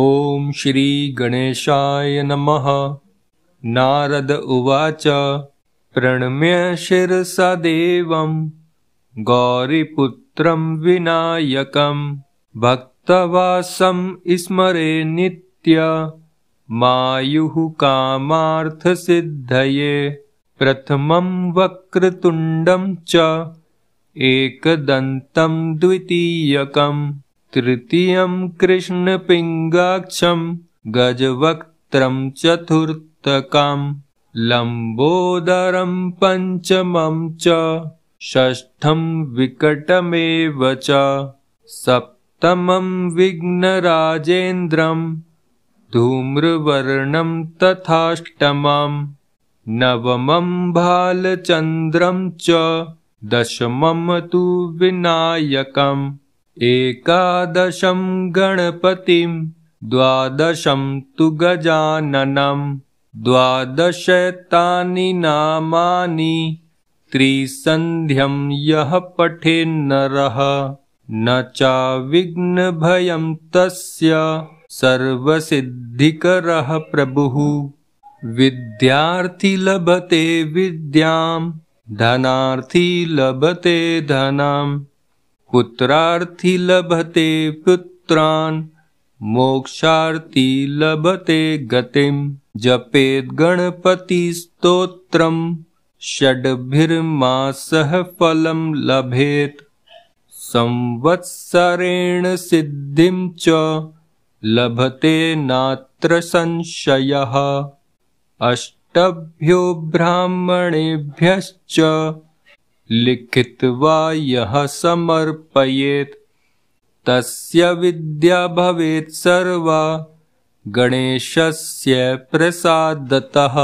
ॐ श्रीगणेशाय नमः नारद उवाच प्रणम्य शिरसा देवं गौरीपुत्रं विनायकं भक्तवासं स्मरे नित्य मायुः कामार्थसिद्धये प्रथमं वक्रतुण्डं च एकदन्तं द्वितीयकम् तृतीयं कृष्णपिङ्गाक्षं गजवक्त्रं चतुर्थकं लम्बोदरं पञ्चमं च षष्ठं विकटमेव च सप्तमं विघ्नराजेन्द्रं धूम्रवर्णं तथाष्टमं नवमं भालचन्द्रं च दशमं तु विनायकम् एकादशं गणपतिम् द्वादशं तु गजाननं द्वादशतानि तानि नामानि त्रिसन्ध्यं यः पठेन्नरः न चाविघ्नभयं विघ्नभयं तस्य सर्वसिद्धिकरः प्रभुः विद्यार्थी लभते विद्यां धनार्थी लभते धनम् पुत्रार्थी लभते पुत्रान् मोक्षार्थी लभते गतिम् जपेद्गणपतिस्तोत्रम् षड्भिर्मासः फलम् लभेत् संवत्सरेण सिद्धिम् च लभते नात्र संशयः अष्टभ्यो ब्राह्मणेभ्यश्च लिखित्वा यः समर्पयेत् तस्य विद्या भवेत् सर्वा गणेशस्य प्रसादतः